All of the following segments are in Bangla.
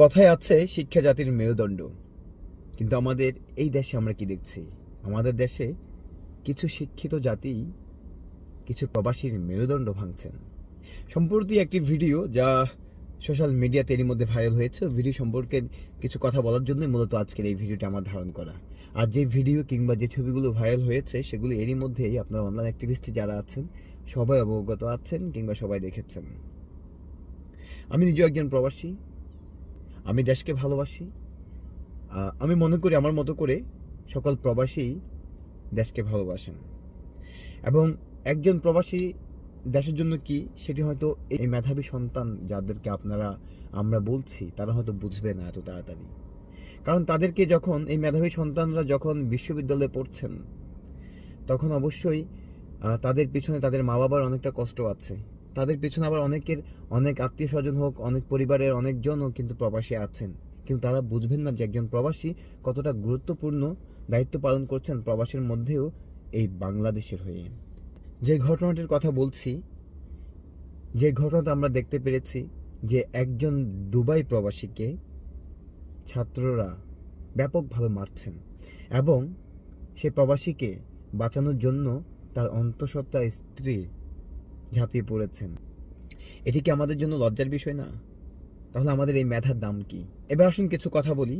কথায় আছে শিক্ষা জাতির মেরুদণ্ড কিন্তু আমাদের এই দেশে আমরা কি দেখছি আমাদের দেশে কিছু শিক্ষিত জাতি কিছু প্রবাসীর মেরুদণ্ড ভাঙছেন সম্প্রতি একটি ভিডিও যা সোশ্যাল মিডিয়াতে এরই মধ্যে ভাইরাল হয়েছে ভিডিও সম্পর্কে কিছু কথা বলার জন্যই মূলত আজকের এই ভিডিওটি আমার ধারণ করা আর যে ভিডিও কিংবা যে ছবিগুলো ভাইরাল হয়েছে সেগুলো এরই মধ্যেই আপনার অনলাইন অ্যাক্টিভিস্ট যারা আছেন সবাই অবগত আছেন কিংবা সবাই দেখেছেন আমি নিজেও একজন প্রবাসী আমি দেশকে ভালোবাসি আমি মনে করি আমার মতো করে সকল প্রবাসী দেশকে ভালোবাসেন এবং একজন প্রবাসী দেশের জন্য কি সেটি হয়তো এই মেধাবী সন্তান যাদেরকে আপনারা আমরা বলছি তারা হয়তো বুঝবে না এত তাড়াতাড়ি কারণ তাদেরকে যখন এই মেধাবী সন্তানরা যখন বিশ্ববিদ্যালয়ে পড়ছেন তখন অবশ্যই তাদের পিছনে তাদের মা বাবার অনেকটা কষ্ট আছে তাদের পেছনে আবার অনেকের অনেক আত্মীয় স্বজন হোক অনেক পরিবারের অনেকজনও কিন্তু প্রবাসী আছেন কিন্তু তারা বুঝবেন না যে একজন প্রবাসী কতটা গুরুত্বপূর্ণ দায়িত্ব পালন করছেন প্রবাসের মধ্যেও এই বাংলাদেশের হয়ে যে ঘটনাটির কথা বলছি যে ঘটনাটা আমরা দেখতে পেরেছি যে একজন দুবাই প্রবাসীকে ছাত্ররা ব্যাপকভাবে মারছেন এবং সে প্রবাসীকে বাঁচানোর জন্য তার অন্তঃসত্ত্বা স্ত্রী ঝাঁপিয়ে পড়েছেন এটি কি আমাদের জন্য লজ্জার বিষয় না তাহলে আমাদের এই মেধার দাম কি এবার আসুন কিছু কথা বলি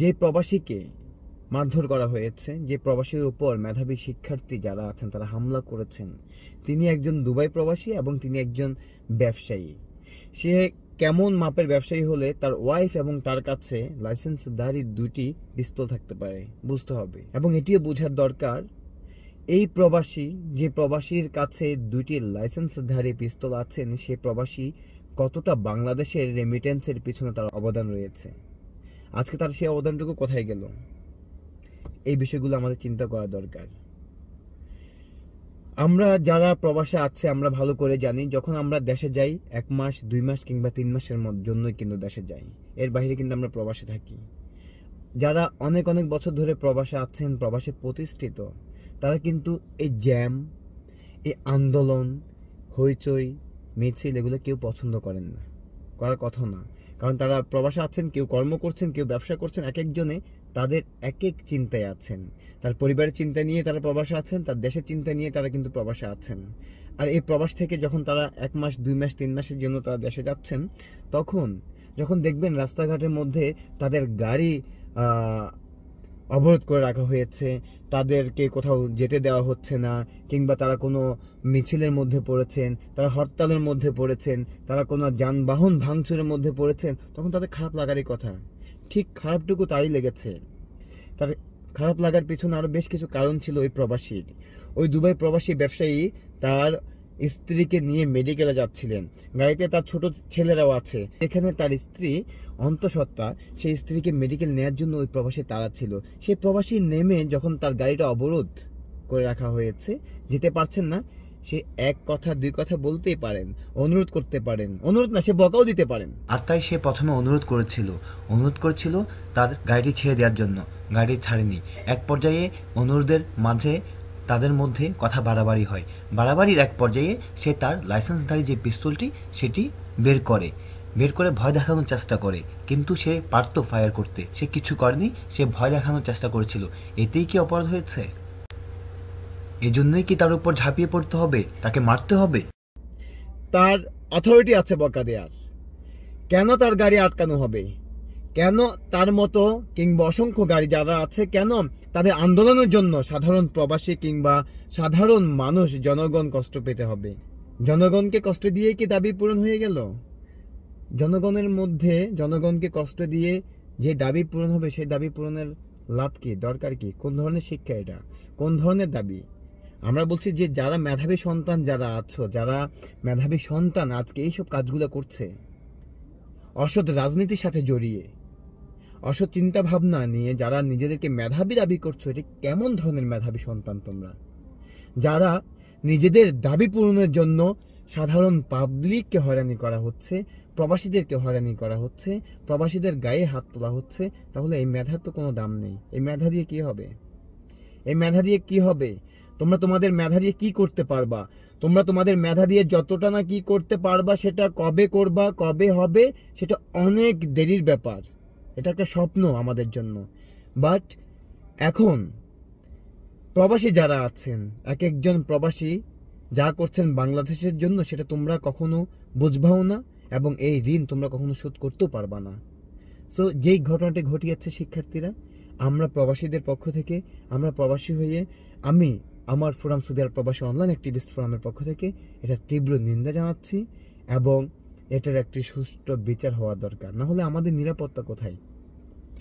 যে প্রবাসীকে মারধর করা হয়েছে যে প্রবাসীর উপর মেধাবী শিক্ষার্থী যারা আছেন তারা হামলা করেছেন তিনি একজন দুবাই প্রবাসী এবং তিনি একজন ব্যবসায়ী সে কেমন মাপের ব্যবসায়ী হলে তার ওয়াইফ এবং তার কাছে লাইসেন্সধারী দুটি পিস্তল থাকতে পারে বুঝতে হবে এবং এটিও বোঝার দরকার এই প্রবাসী যে প্রবাসীর কাছে দুইটি লাইসেন্সধারী পিস্তল আছেন সে প্রবাসী কতটা বাংলাদেশের রেমিটেন্সের পিছনে তার অবদান রয়েছে আজকে তার সেই অবদানটুকু কোথায় গেল এই বিষয়গুলো আমাদের চিন্তা করা দরকার আমরা যারা প্রবাসে আছে আমরা ভালো করে জানি যখন আমরা দেশে যাই এক মাস দুই মাস কিংবা তিন মাসের জন্যই কিন্তু দেশে যাই এর বাইরে কিন্তু আমরা প্রবাসে থাকি যারা অনেক অনেক বছর ধরে প্রবাসে আছেন প্রবাসে প্রতিষ্ঠিত তারা কিন্তু এই জ্যাম এই আন্দোলন হইচই মিছিল এগুলো কেউ পছন্দ করেন না করার কথা না কারণ তারা প্রবাসে আছেন কেউ কর্ম করছেন কেউ ব্যবসা করছেন এক একজনে তাদের এক এক চিন্তায় আছেন তার পরিবারের চিন্তা নিয়ে তারা প্রবাসে আছেন তার দেশের চিন্তা নিয়ে তারা কিন্তু প্রবাসে আছেন আর এই প্রবাস থেকে যখন তারা এক মাস দুই মাস তিন মাসের জন্য তারা দেশে যাচ্ছেন তখন যখন দেখবেন রাস্তাঘাটের মধ্যে তাদের গাড়ি অবরোধ করে রাখা হয়েছে তাদেরকে কোথাও যেতে দেওয়া হচ্ছে না কিংবা তারা কোনো মিছিলের মধ্যে পড়েছেন তারা হরতালের মধ্যে পড়েছেন তারা কোনো যানবাহন ভাঙচুরের মধ্যে পড়েছেন তখন তাদের খারাপ লাগারই কথা ঠিক খারাপটুকু তারই লেগেছে তার খারাপ লাগার পিছনে আরও বেশ কিছু কারণ ছিল ওই প্রবাসীর ওই দুবাই প্রবাসী ব্যবসায়ী তার স্ত্রীকে নিয়ে মেডিকেলে যাচ্ছিলেন গাড়িতে তার ছোট ছেলেরাও আছে এখানে তার স্ত্রী অন্তঃসত্ত্বা সেই স্ত্রীকে মেডিকেল নেয়ার জন্য ওই প্রবাসী ছিল সেই প্রবাসী নেমে যখন তার গাড়িটা অবরোধ করে রাখা হয়েছে যেতে পারছেন না সে এক কথা দুই কথা বলতেই পারেন অনুরোধ করতে পারেন অনুরোধ না সে বকাও দিতে পারেন আর তাই সে প্রথমে অনুরোধ করেছিল অনুরোধ করেছিল তার গাড়িটি ছেড়ে দেওয়ার জন্য গাড়ি ছাড়েনি এক পর্যায়ে অনুরোধের মাঝে তাদের মধ্যে কথা বাড়াবাড়ি হয় বাড়াবাড়ির এক পর্যায়ে সে তার লাইসেন্সধারী যে পিস্তলটি সেটি বের করে বের করে ভয় দেখানোর চেষ্টা করে কিন্তু সে পারত ফায়ার করতে সে কিছু করেনি সে ভয় দেখানোর চেষ্টা করেছিল এতেই কি অপরাধ হয়েছে এজন্যই কি তার উপর ঝাঁপিয়ে পড়তে হবে তাকে মারতে হবে তার অথরিটি আছে বকা দেয়ার কেন তার গাড়ি আটকানো হবে কেন তার মতো কিংবা অসংখ্য গাড়ি যারা আছে কেন তাদের আন্দোলনের জন্য সাধারণ প্রবাসী কিংবা সাধারণ মানুষ জনগণ কষ্ট পেতে হবে জনগণকে কষ্ট দিয়ে কি দাবি পূরণ হয়ে গেল জনগণের মধ্যে জনগণকে কষ্ট দিয়ে যে দাবি পূরণ হবে সেই দাবি পূরণের লাভ কি দরকার কি কোন ধরনের শিক্ষা এটা কোন ধরনের দাবি আমরা বলছি যে যারা মেধাবী সন্তান যারা আছো যারা মেধাবী সন্তান আজকে এইসব কাজগুলো করছে অসৎ রাজনীতির সাথে জড়িয়ে অসৎ চিন্তা ভাবনা নিয়ে যারা নিজেদেরকে মেধাবী দাবি করছো এটি কেমন ধরনের মেধাবী সন্তান তোমরা যারা নিজেদের দাবি পূরণের জন্য সাধারণ পাবলিককে হয়রানি করা হচ্ছে প্রবাসীদেরকে হয়রানি করা হচ্ছে প্রবাসীদের গায়ে হাত তোলা হচ্ছে তাহলে এই মেধার তো কোনো দাম নেই এই মেধা দিয়ে কি হবে এই মেধা দিয়ে কি হবে তোমরা তোমাদের মেধা দিয়ে কি করতে পারবা তোমরা তোমাদের মেধা দিয়ে যতটা না কি করতে পারবা সেটা কবে করবা কবে হবে সেটা অনেক দেরির ব্যাপার এটা একটা স্বপ্ন আমাদের জন্য বাট এখন প্রবাসী যারা আছেন এক একজন প্রবাসী যা করছেন বাংলাদেশের জন্য সেটা তোমরা কখনো বুঝবাও না এবং এই ঋণ তোমরা কখনো শোধ করতেও পারবা না সো যেই ঘটনাটি ঘটিয়েছে শিক্ষার্থীরা আমরা প্রবাসীদের পক্ষ থেকে আমরা প্রবাসী হয়ে আমি আমার ফোরাম সুদিয়ার প্রবাসী অনলাইন অ্যাক্টিভিস্ট ফোরামের পক্ষ থেকে এটা তীব্র নিন্দা জানাচ্ছি এবং এটার একটি সুষ্ঠু বিচার হওয়া দরকার না হলে আমাদের নিরাপত্তা কোথায়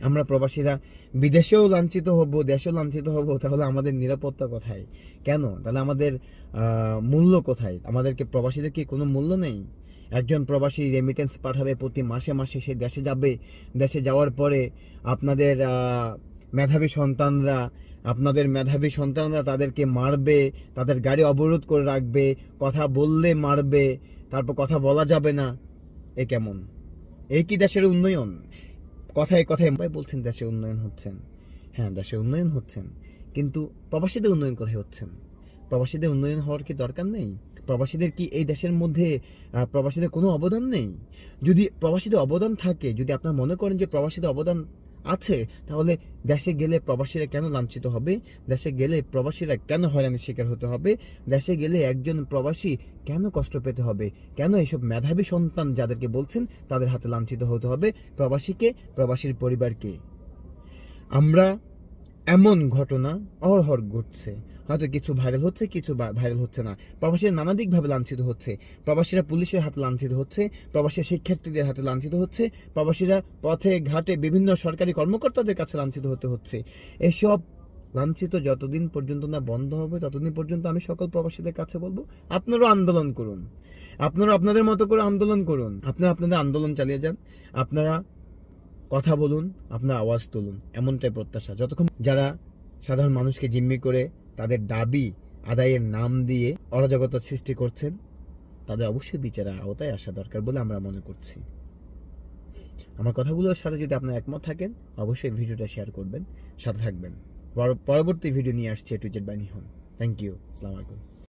আমরা প্রবাসীরা বিদেশেও লাঞ্ছিত হব দেশেও লাঞ্ছিত হব তাহলে আমাদের নিরাপত্তা কোথায় কেন তাহলে আমাদের মূল্য কোথায় আমাদেরকে প্রবাসীদের কি কোনো মূল্য নেই একজন প্রবাসী রেমিটেন্স পাঠাবে প্রতি মাসে মাসে সে দেশে যাবে দেশে যাওয়ার পরে আপনাদের মেধাবী সন্তানরা আপনাদের মেধাবী সন্তানরা তাদেরকে মারবে তাদের গাড়ি অবরোধ করে রাখবে কথা বললে মারবে তারপর কথা বলা যাবে না এ কেমন এই কি দেশের উন্নয়ন কথায় কথায় বলছেন দেশে উন্নয়ন হচ্ছেন হ্যাঁ দেশে উন্নয়ন হচ্ছেন কিন্তু প্রবাসীদের উন্নয়ন কোথায় হচ্ছেন প্রবাসীদের উন্নয়ন হওয়ার কি দরকার নেই প্রবাসীদের কি এই দেশের মধ্যে প্রবাসীদের কোনো অবদান নেই যদি প্রবাসীদের অবদান থাকে যদি আপনার মনে করেন যে প্রবাসীদের অবদান আছে তাহলে দেশে গেলে প্রবাসীরা কেন লাঞ্ছিত হবে দেশে গেলে প্রবাসীরা কেন হয়রানির শিকার হতে হবে দেশে গেলে একজন প্রবাসী কেন কষ্ট পেতে হবে কেন এইসব মেধাবী সন্তান যাদেরকে বলছেন তাদের হাতে লাঞ্ছিত হতে হবে প্রবাসীকে প্রবাসীর পরিবারকে আমরা এমন ঘটনা অহরহর ঘটছে হয়তো কিছু ভাইরাল হচ্ছে কিছু ভাইরাল হচ্ছে না প্রবাসীরা নানা দিকভাবে লাঞ্ছিত হচ্ছে প্রবাসীরা পুলিশের হাতে লাঞ্ছিত হচ্ছে প্রবাসী শিক্ষার্থীদের হাতে লাঞ্ছিত হচ্ছে প্রবাসীরা পথে ঘাটে বিভিন্ন সরকারি কর্মকর্তাদের কাছে লাঞ্ছিত হতে হচ্ছে এসব লাঞ্ছিত যতদিন পর্যন্ত না বন্ধ হবে ততদিন পর্যন্ত আমি সকল প্রবাসীদের কাছে বলবো আপনারও আন্দোলন করুন আপনারা আপনাদের মতো করে আন্দোলন করুন আপনারা আপনাদের আন্দোলন চালিয়ে যান আপনারা কথা বলুন আপনার আওয়াজ তুলুন এমনটাই প্রত্যাশা যতক্ষণ যারা সাধারণ মানুষকে জিম্মি করে তাদের দাবি আদায়ের নাম দিয়ে অরাজকতা সৃষ্টি করছেন তাদের অবশ্যই বিচারের আওতায় আসা দরকার বলে আমরা মনে করছি আমার কথাগুলোর সাথে যদি আপনার একমত থাকেন অবশ্যই ভিডিওটা শেয়ার করবেন সাথে থাকবেন পরবর্তী ভিডিও নিয়ে আসছে টু জেড বাহিনী হন থ্যাংক ইউ আসসালামু আলাইকুম